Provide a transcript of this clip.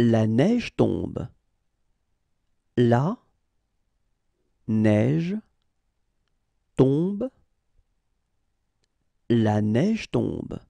La neige tombe. La neige tombe. La neige tombe.